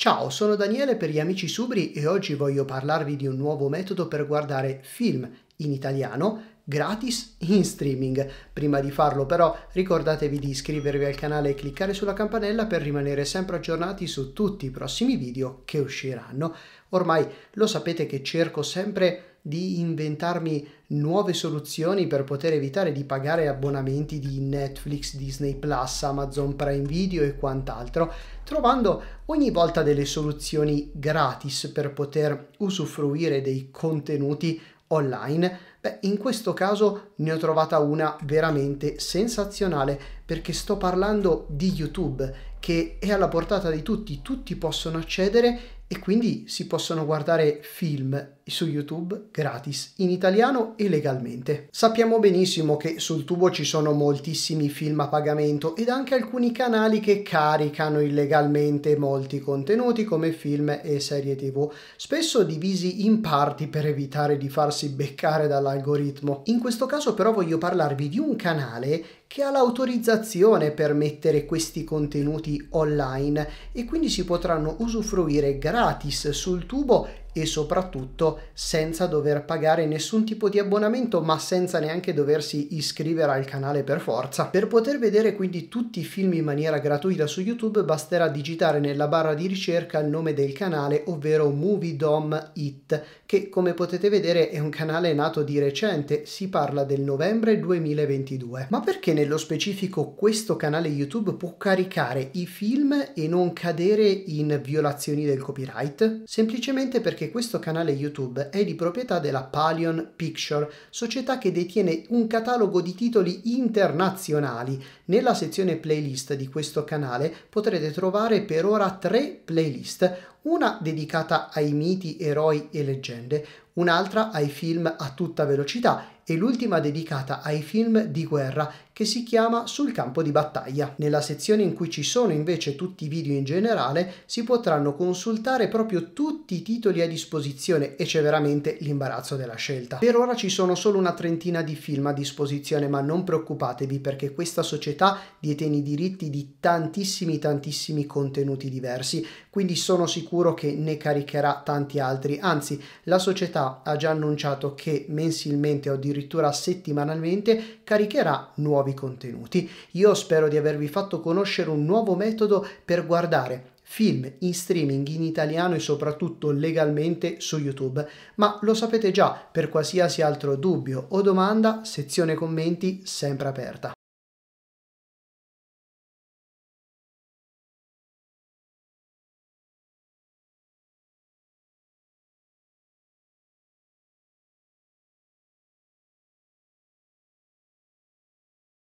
Ciao, sono Daniele per gli amici Subri e oggi voglio parlarvi di un nuovo metodo per guardare film in italiano gratis in streaming. Prima di farlo però ricordatevi di iscrivervi al canale e cliccare sulla campanella per rimanere sempre aggiornati su tutti i prossimi video che usciranno. Ormai lo sapete che cerco sempre di inventarmi nuove soluzioni per poter evitare di pagare abbonamenti di Netflix, Disney Plus, Amazon Prime Video e quant'altro, trovando ogni volta delle soluzioni gratis per poter usufruire dei contenuti online, beh, in questo caso ne ho trovata una veramente sensazionale perché sto parlando di YouTube che è alla portata di tutti, tutti possono accedere e quindi si possono guardare film, su YouTube gratis, in italiano e legalmente. Sappiamo benissimo che sul tubo ci sono moltissimi film a pagamento ed anche alcuni canali che caricano illegalmente molti contenuti come film e serie tv, spesso divisi in parti per evitare di farsi beccare dall'algoritmo. In questo caso però voglio parlarvi di un canale che ha l'autorizzazione per mettere questi contenuti online e quindi si potranno usufruire gratis sul tubo e soprattutto senza dover pagare nessun tipo di abbonamento ma senza neanche doversi iscrivere al canale per forza. Per poter vedere quindi tutti i film in maniera gratuita su YouTube basterà digitare nella barra di ricerca il nome del canale ovvero Moviedom It che come potete vedere è un canale nato di recente, si parla del novembre 2022. Ma perché nello specifico questo canale YouTube può caricare i film e non cadere in violazioni del copyright? Semplicemente perché perché questo canale YouTube è di proprietà della Palion Picture, società che detiene un catalogo di titoli internazionali. Nella sezione playlist di questo canale potrete trovare per ora tre playlist, una dedicata ai miti, eroi e leggende, un'altra ai film a tutta velocità e l'ultima dedicata ai film di guerra che si chiama Sul campo di battaglia. Nella sezione in cui ci sono invece tutti i video in generale si potranno consultare proprio tutti i titoli a disposizione e c'è veramente l'imbarazzo della scelta. Per ora ci sono solo una trentina di film a disposizione ma non preoccupatevi perché questa società detiene i diritti di tantissimi tantissimi contenuti diversi quindi sono sicuro sicuro che ne caricherà tanti altri, anzi la società ha già annunciato che mensilmente o addirittura settimanalmente caricherà nuovi contenuti. Io spero di avervi fatto conoscere un nuovo metodo per guardare film in streaming in italiano e soprattutto legalmente su YouTube. Ma lo sapete già, per qualsiasi altro dubbio o domanda, sezione commenti sempre aperta.